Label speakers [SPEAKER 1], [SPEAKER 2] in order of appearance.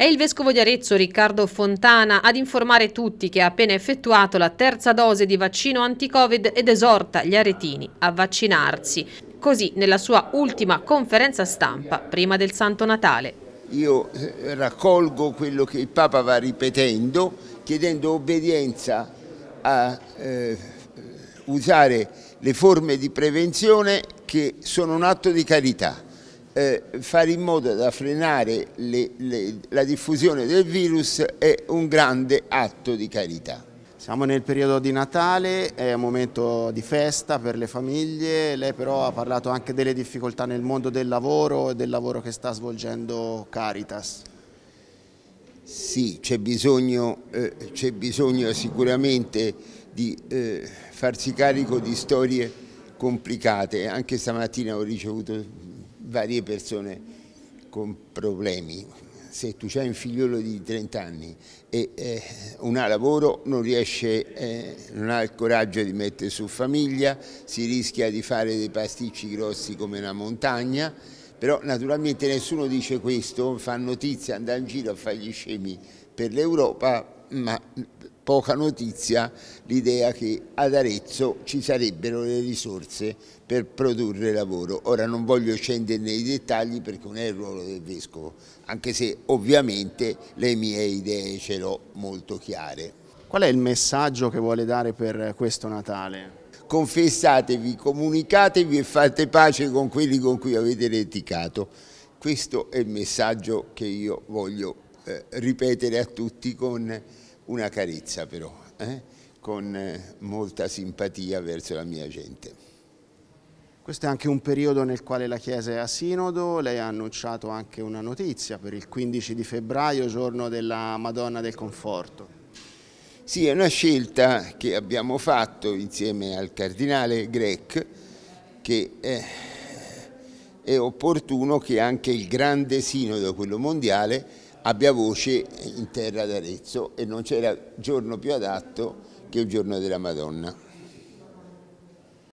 [SPEAKER 1] È il vescovo di Arezzo Riccardo Fontana ad informare tutti che ha appena effettuato la terza dose di vaccino anti-Covid ed esorta gli aretini a vaccinarsi. Così nella sua ultima conferenza stampa prima del Santo Natale.
[SPEAKER 2] Io eh, raccolgo quello che il Papa va ripetendo, chiedendo obbedienza a eh, usare le forme di prevenzione che sono un atto di carità eh, fare in modo da frenare le, le, la diffusione del virus è un grande atto di carità. Siamo nel
[SPEAKER 1] periodo di Natale, è un momento di festa per le famiglie, lei però ha parlato anche delle difficoltà nel mondo del lavoro e del lavoro che sta svolgendo Caritas.
[SPEAKER 2] Sì, c'è bisogno, eh, bisogno, sicuramente di eh, farsi carico di storie complicate, anche stamattina ho ricevuto varie persone con problemi. Se tu hai un figliolo di 30 anni e eh, non ha lavoro, non, riesce, eh, non ha il coraggio di mettere su famiglia, si rischia di fare dei pasticci grossi come una montagna però naturalmente nessuno dice questo, fa notizia, anda in giro a fare gli scemi per l'Europa, ma poca notizia l'idea che ad Arezzo ci sarebbero le risorse per produrre lavoro. Ora non voglio scendere nei dettagli perché non è il ruolo del Vescovo, anche se ovviamente le mie idee ce l'ho molto chiare. Qual è il messaggio che vuole dare per questo Natale? confessatevi, comunicatevi e fate pace con quelli con cui avete leticato. Questo è il messaggio che io voglio eh, ripetere a tutti con una carezza però, eh? con eh, molta simpatia verso la mia gente.
[SPEAKER 1] Questo è anche un periodo nel quale la Chiesa è a sinodo, lei ha annunciato anche una notizia per il 15 di
[SPEAKER 2] febbraio, giorno della Madonna del Conforto. Sì, è una scelta che abbiamo fatto insieme al cardinale Grec che è, eh, è opportuno che anche il grande sinodo, quello mondiale, abbia voce in terra d'Arezzo e non c'era giorno più adatto che il giorno della Madonna.